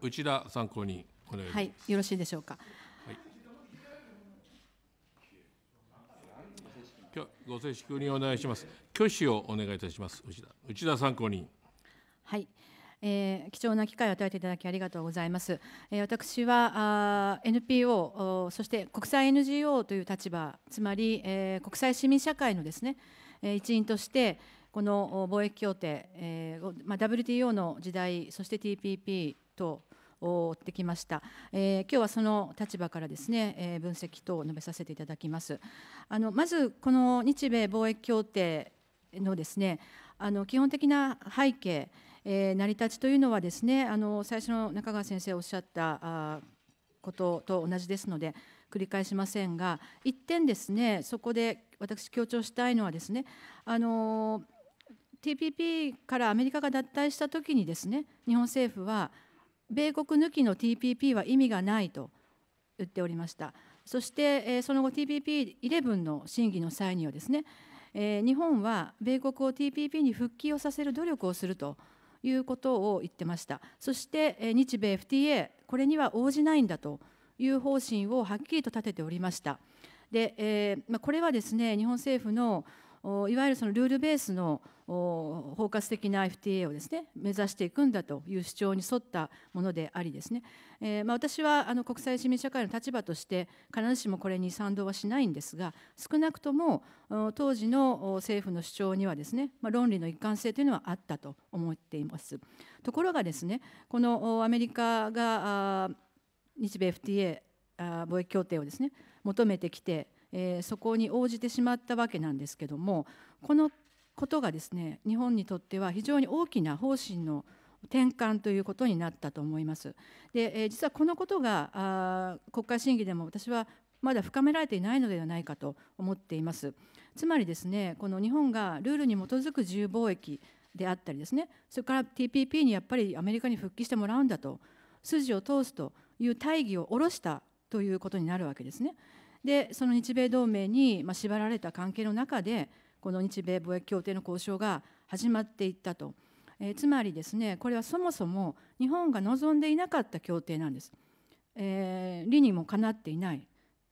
内田参考人お願いします、はい、よろしいでしょうか、はい、ご正式にお願いします挙手をお願いいたします内田内田参考人はい、えー、貴重な機会を与えていただきありがとうございます。えー、私はあ NPO そして国際 NGO という立場つまり、えー、国際市民社会のですね、えー、一員として、この貿易協定、えーまあ、WTO の時代、そして TPP と追ってきました、えー、今日はその立場からですね、えー、分析等を述べさせていただきます。あのまず、この日米貿易協定のですねあの基本的な背景、えー、成り立ちというのはですねあの最初の中川先生おっしゃったあことと同じですので繰り返しませんが一点ですねそこで私強調したいのはですねあの TPP からアメリカが脱退したときにですね日本政府は米国抜きの TPP は意味がないと言っておりましたそしてその後 TPP11 の審議の際にはですね日本は米国を TPP に復帰をさせる努力をするということを言ってましたそして日米 FTA これには応じないんだという方針をはっきりと立てておりましたで、えーこれはですね日本政府のいわゆるそのルールベースの包括的な FTA をですね目指していくんだという主張に沿ったものでありですね、えー、まあ、私はあの国際市民社会の立場として必ずしもこれに賛同はしないんですが少なくとも当時の政府の主張にはですね、まあ、論理の一貫性というのはあったと思っています。ところがですねこのアメリカが日米 FTA 貿易協定をですね求めてきてえー、そこに応じてしまったわけなんですけどもこのことがですね日本にとっては非常に大きな方針の転換ということになったと思います。で、えー、実はこのことがあ国会審議でも私はまだ深められていないのではないかと思っています。つまりですね、この日本がルールに基づく自由貿易であったりですね、それから TPP にやっぱりアメリカに復帰してもらうんだと、筋を通すという大義を下ろしたということになるわけですね。でその日米同盟に、まあ、縛られた関係の中でこの日米貿易協定の交渉が始まっていったと、えー、つまりですねこれはそもそも日本が望んでいなかった協定なんです、えー、理にもかなっていない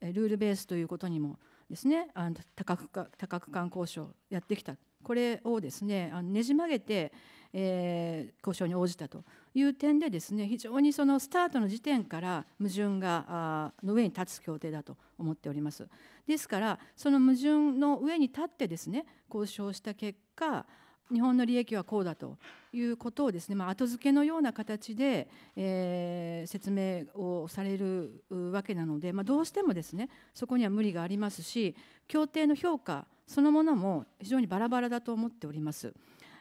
ルールベースということにもですねあの多角化多角間交渉やってきたこれをですねあのねじ曲げてえー、交渉に応じたという点でですね非常にそのスタートの時点から矛盾がの上に立つ協定だと思っております。ですからその矛盾の上に立ってですね交渉した結果日本の利益はこうだということをですね、まあ、後付けのような形で、えー、説明をされるわけなので、まあ、どうしてもですねそこには無理がありますし協定の評価そのものも非常にバラバラだと思っております。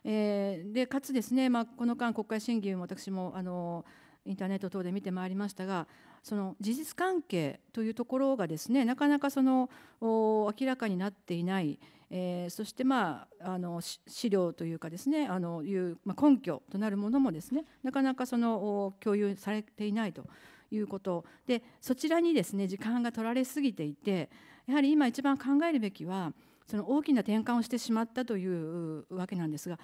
えー、でかつですね、まあ、この間国会審議も私もあのインターネット等で見てまいりましたがその事実関係というところがですねなかなかその明らかになっていない、えー、そして、まあ、あの資料というかですねあのいう、まあ、根拠となるものもですねなかなかその共有されていないということでそちらにですね時間が取られすぎていてやはり今一番考えるべきはその大きな転換をしてしまったというわけなんですが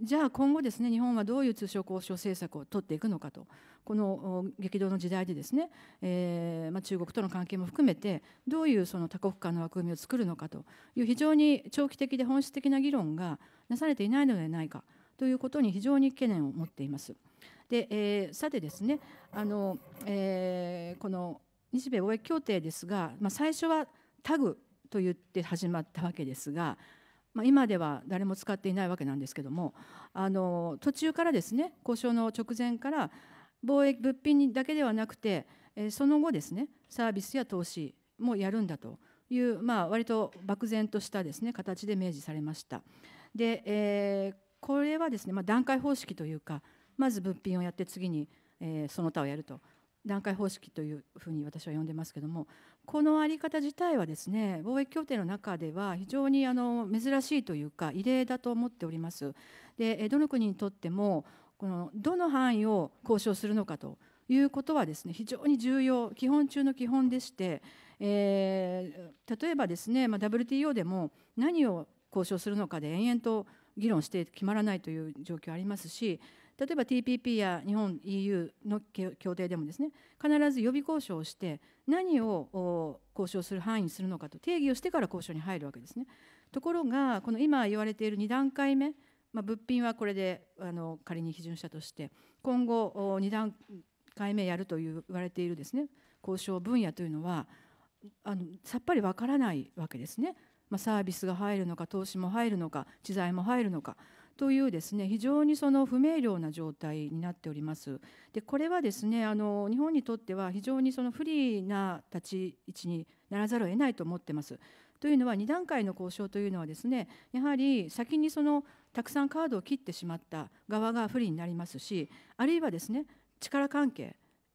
じゃあ今後ですね日本はどういう通商交渉政策を取っていくのかとこの激動の時代でですね、えー、まあ、中国との関係も含めてどういうその多国間の枠組みを作るのかという非常に長期的で本質的な議論がなされていないのではないかということに非常に懸念を持っています。でえー、さてですねあの、えー、この日米貿易協定ですが、まあ、最初はタグと言って始まったわけですが、まあ、今では誰も使っていないわけなんですけどもあの途中からですね交渉の直前から貿易物品だけではなくてその後ですねサービスや投資もやるんだという、まあ、割と漠然としたですね形で明示されました。で、えー、これはですね、まあ、段階方式というかまず物品をやって次に、えー、その他をやると段階方式というふうに私は呼んでますけどもこのあり方自体はですね貿易協定の中では非常にあの珍しいというか異例だと思っております。でどの国にとってもこのどの範囲を交渉するのかということはですね非常に重要基本中の基本でして、えー、例えばですね、まあ、WTO でも何を交渉するのかで延々と議論して決まらないという状況ありますし例えば TPP や日本 EU の協定でもですね必ず予備交渉をして何を交渉する範囲にするのかと定義をしてから交渉に入るわけですね。ところがこの今言われている2段階目、まあ、物品はこれであの仮に批准したとして今後2段階目やると言われているですね交渉分野というのはあのさっぱりわからないわけですね。まあ、サービスが入るのか投資も入るのか知財も入るのかというですね非常にその不明瞭な状態になっております。でこれはですねあの日本にとっては非常にその不利な立ち位置にならざるを得ないと思ってます。というのは2段階の交渉というのはですねやはり先にそのたくさんカードを切ってしまった側が不利になりますしあるいはですね力関係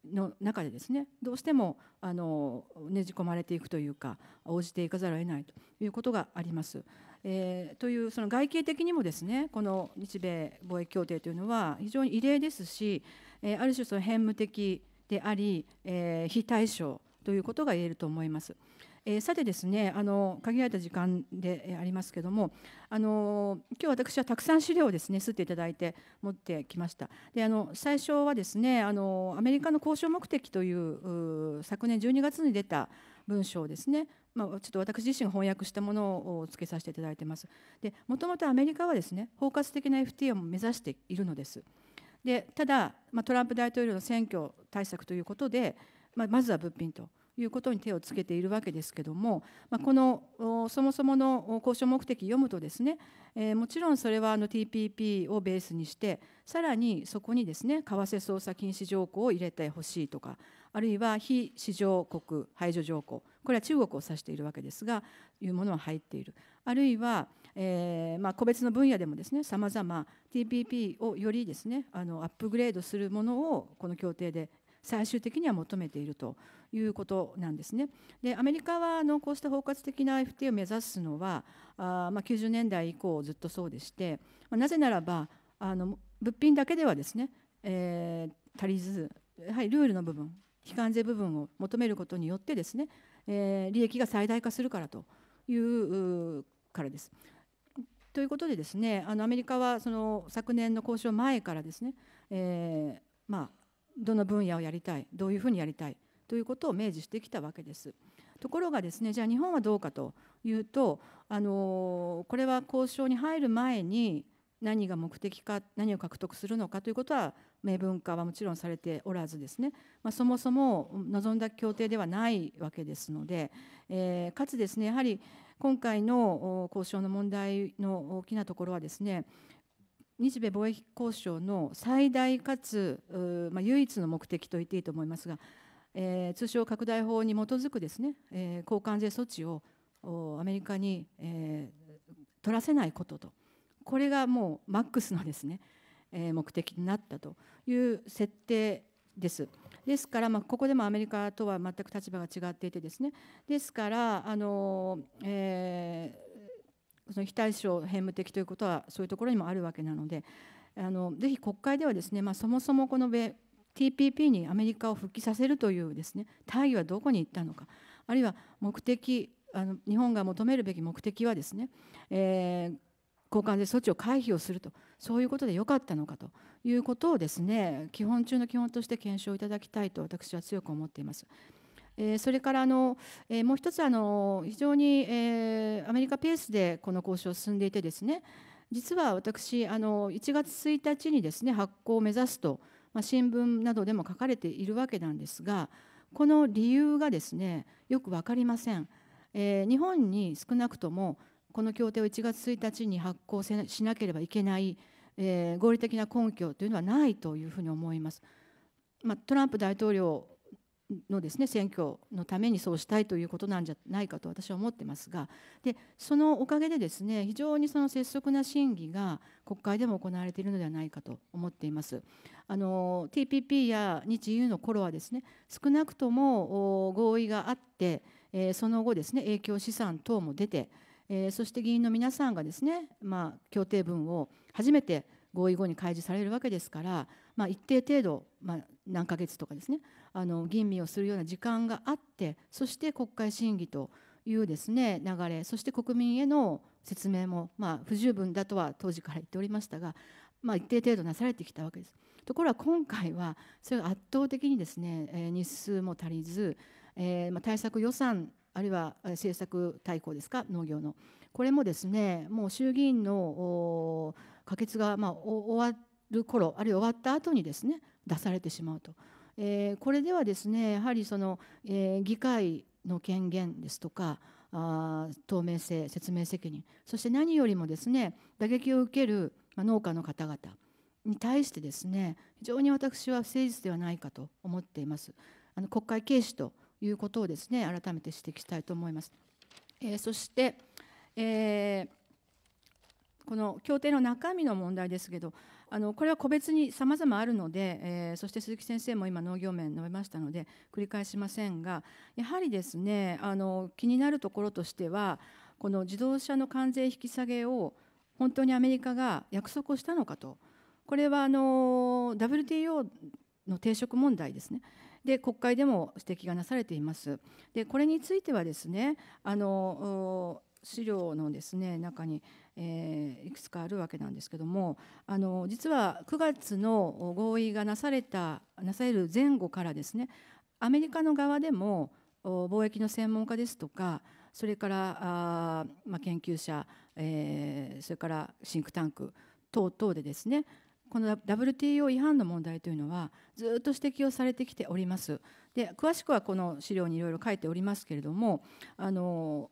の中でですねどうしてもあのねじ込まれていくというか応じていかざるを得ないということがあります。えー、というその外形的にもですねこの日米貿易協定というのは非常に異例ですし、えー、ある種その偏無的であり、えー、非対称ということが言えると思います。えー、さてですねあの限られた時間でありますけどもあの今日私はたくさん資料をですね吸っていただいて持ってきましたであの最初はですねあのアメリカの交渉目的という昨年12月に出た文章ですね、まあ、ちょっと私自身が翻訳したものをつけさせていただいてます。でもともとアメリカはですね包括的な FTA を目指しているのです。でただ、まあ、トランプ大統領の選挙対策ということで、まあ、まずは物品と。いうことに手をつけているわけですけども、まあ、このそもそもの交渉目的読むとですね、えー、もちろんそれはあの TPP をベースにしてさらにそこにですね為替操作禁止条項を入れてほしいとかあるいは非市場国排除条項これは中国を指しているわけですがいうものは入っているあるいは、えーまあ、個別の分野でもですねさまざま TPP をよりですねあのアップグレードするものをこの協定で最終的には求めているということなんですね。でアメリカはあのこうした包括的な FTA を目指すのはあ、まあ、90年代以降ずっとそうでして、まあ、なぜならばあの物品だけではですね、えー、足りずやはりルールの部分非関税部分を求めることによってですね、えー、利益が最大化するからというからです。ということでですねあのアメリカはその昨年の交渉前からですね、えーまあ、どの分野をやりたいどういうふうにやりたいということを明示してきたわけです。ところがですねじゃあ日本はどうかというとあのこれは交渉に入る前に何が目的か何を獲得するのかということは明文化はもちろんされておらずですね、まあ、そもそも望んだ協定ではないわけですので、えー、かつですねやはり今回の交渉の問題の大きなところはですね日米貿易交渉の最大かつ、まあ、唯一の目的と言っていいと思いますが、えー、通商拡大法に基づくですね、えー、交換税措置をアメリカに、えー、取らせないこととこれがもうマックスのですね、えー、目的になったという設定です。ですから、まあ、ここでもアメリカとは全く立場が違っていてですねですからあの、えーその非対称偏無的ということはそういうところにもあるわけなのであのぜひ国会ではですね、まあ、そもそもこの米 TPP にアメリカを復帰させるというですね大義はどこに行ったのかあるいは目的あの日本が求めるべき目的はですね、えー、交換税措置を回避をするとそういうことで良かったのかということをですね基本中の基本として検証いただきたいと私は強く思っています。えー、それからあの、えー、もう一つあの非常に、えー、アメリカペースでこの交渉進んでいてですね実は私あの1月1日にですね発行を目指すと、まあ、新聞などでも書かれているわけなんですがこの理由がですねよく分かりません。えー、日本に少なくともこの協定を1月1日に発行しなければいけない、えー、合理的な根拠というのはないというふうに思います。まあ、トランプ大統領のですね選挙のためにそうしたいということなんじゃないかと私は思ってますがでそのおかげでですね非常にその拙速な審議が国会でも行われているのではないかと思っています。あの TPP や日 EU の頃はですね少なくとも合意があって、えその後ですね影響資産等も出て、えそして議員の皆さんがですね、まあ、協定文を初めて合意後に開示されるわけですから、まあ、一定程度、まあ、何ヶ月とかですねあの吟味をするような時間があってそして国会審議というですね流れそして国民への説明も、まあ、不十分だとは当時から言っておりましたが、まあ、一定程度なされてきたわけです。ところが今回はそれが圧倒的にですね、日数も足りず、えー、まあ、対策予算あるいは政策大綱ですか農業のこれもですねもう衆議院の可決がま終わる頃あるいは終わった後にですね出されてしまうと。えー、これではですねやはりその、えー、議会の権限ですとかあ透明性説明責任そして何よりもですね打撃を受ける、ま農家の方々に対してですね非常に私は不誠実ではないかと思っています。あの国会軽視ということをですね改めて指摘したいと思います。えー、そして、えー、この協定の中身の問題ですけどあのこれは個別に様々あるので、えー、そして鈴木先生も今農業面述べましたので繰り返しませんがやはりですねあの気になるところとしてはこの自動車の関税引き下げを本当にアメリカが約束をしたのかとこれはあの WTO の抵触問題ですね。で国会でも指摘がなされています。でこれについてはですねあの資料のですね中にえー、いくつかあるわけなんですけどもあの実は9月の合意がなされたなされる前後からですねアメリカの側でも貿易の専門家ですとかそれからあ、まあ、研究者、えー、それからシンクタンク等々でですねこの WTO 違反の問題というのはずっと指摘をされてきております。で詳しくはこの資料にいろいろ書いておりますけれどもあの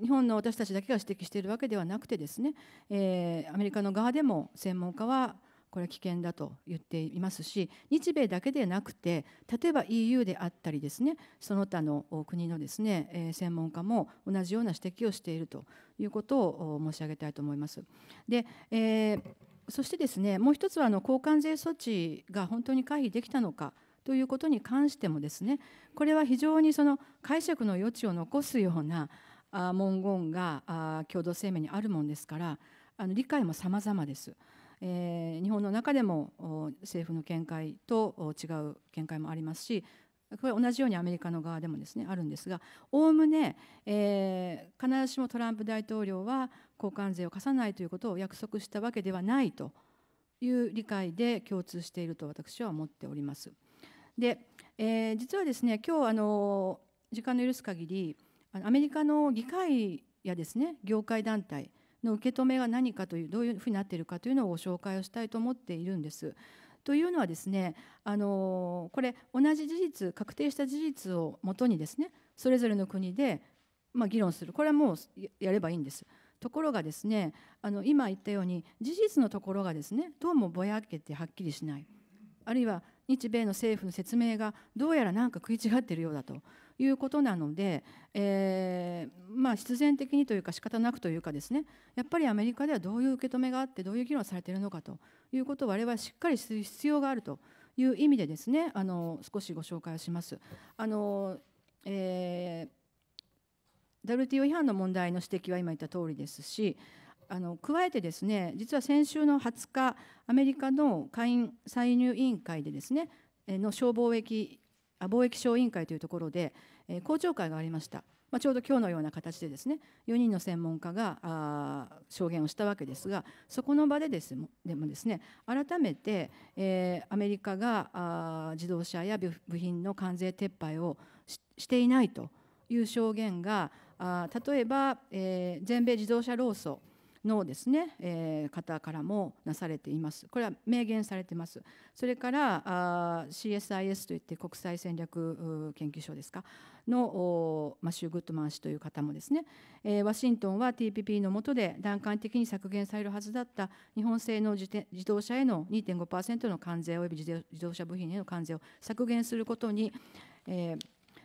日本の私たちだけが指摘しているわけではなくてですね、えー、アメリカの側でも専門家はこれは危険だと言っていますし日米だけでなくて例えば EU であったりですねその他の国のですね、えー、専門家も同じような指摘をしているということを申し上げたいと思います。で、えー、そしてですねもう一つはあの交換税措置が本当に回避できたのかということに関してもですねこれは非常にその解釈の余地を残すような文言が共同声明にあるもんですからあの理解も様々です。えー、日本の中でも政府の見解と違う見解もありますしこれ同じようにアメリカの側でもですねあるんですがおおむね、えー、必ずしもトランプ大統領は交換税を課さないということを約束したわけではないという理解で共通していると私は思っております。で、えー、実はですね今日あの時間の許す限りアメリカの議会やですね業界団体の受け止めが何かというどういうふうになっているかというのをご紹介をしたいと思っているんです。というのはですねあのこれ同じ事実確定した事実をもとにですねそれぞれの国で、まあ、議論するこれはもうやればいいんです。ところがですねあの今言ったように事実のところがですねどうもぼやけてはっきりしないあるいは日米の政府の説明がどうやらなんか食い違っているようだということなので、えー、まあ、必然的にというか仕方なくというかですねやっぱりアメリカではどういう受け止めがあってどういう議論されているのかということを我々はしっかりする必要があるという意味でですねあの少しご紹介をします。あのえー WTO 違反の問題の指摘は今言った通りですしあの加えてですね実は先週の20日アメリカの下院歳入委員会でですねの小貿易貿易省委員会というところで公聴会がありました、まあ、ちょうど今日のような形でですね4人の専門家が証言をしたわけですがそこの場でですでもですね改めて、えー、アメリカが自動車や部品の関税撤廃をしていないという証言が例えば、えー、全米自動車労組のですね、えー、方からもなされています。これは明言されてます。それからあ CSIS といって国際戦略研究所ですかのマシュー・グッドマン氏という方もですね、えー、ワシントンは TPP の下で段階的に削減されるはずだった日本製の自自動車への2.5%の関税及び自動車部品への関税を削減することに、えー、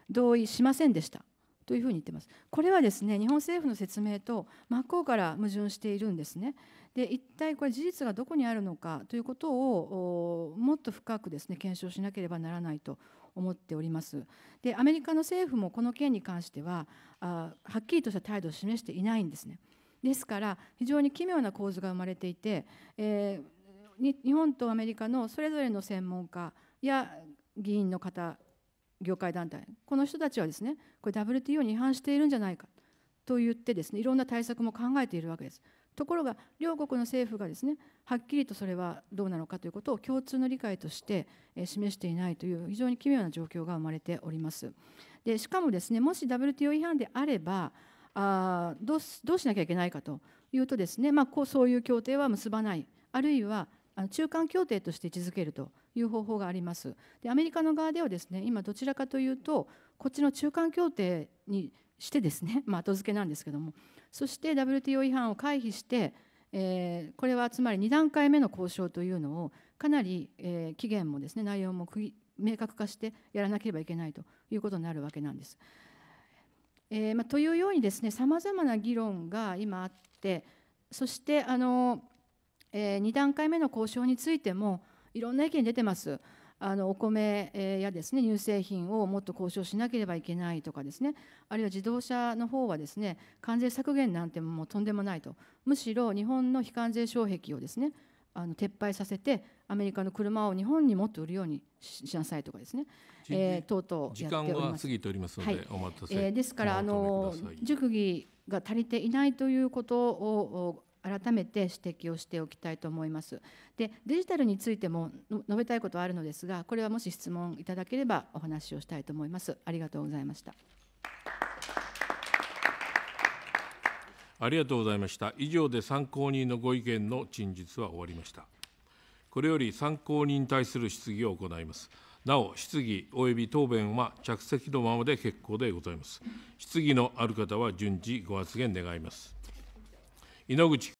同意しませんでした。というふうに言ってます。これはですね日本政府の説明と真っ向から矛盾しているんですね。で一体これ事実がどこにあるのかということをもっと深くですね検証しなければならないと思っております。でアメリカの政府もこの件に関してはあはっきりとした態度を示していないんですね。ですから非常に奇妙な構図が生まれていて、えー、日本とアメリカのそれぞれの専門家や議員の方業界団体この人たちはですねこれ WTO に違反しているんじゃないかと言ってですねいろんな対策も考えているわけです。ところが両国の政府がですねはっきりとそれはどうなのかということを共通の理解として示していないという非常に奇妙な状況が生まれております。でしかもですねもし WTO 違反であればあどうどうしなきゃいけないかというとですね、まあ、こうそういう協定は結ばないあるいは中間協定として位置づけるという方法があります。でアメリカの側ではですね今どちらかというとこっちの中間協定にしてですね、まあ、後付けなんですけどもそして WTO 違反を回避して、えー、これはつまり2段階目の交渉というのをかなり、えー、期限もですね内容も明確化してやらなければいけないということになるわけなんです。えーまあ、というようにですねさまざまな議論が今あってそしてあの、えー、2段階目の交渉についてもいろんな意見出てます。あのお米やですね乳製品をもっと交渉しなければいけないとかですねあるいは自動車の方はですね関税削減なんてもうとんでもないとむしろ日本の非関税障壁をですねあの撤廃させてアメリカの車を日本にもっと売るようにしなさいとかですね、えー、とうとう時間は過ぎておりますので、はい、お待たせ、えー、ですからあの熟議が足りていないということを改めて指摘をしておきたいと思います。でデジタルについても述べたいことはあるのですがこれはもし質問いただければお話をしたいと思います。ありがとうございました。ありがとうございました。以上で参考人のご意見の陳述は終わりました。これより参考人に対する質疑を行います。なお、質疑及び答弁は着席のままで結構でございます。質疑のある方は順次ご発言願います。井口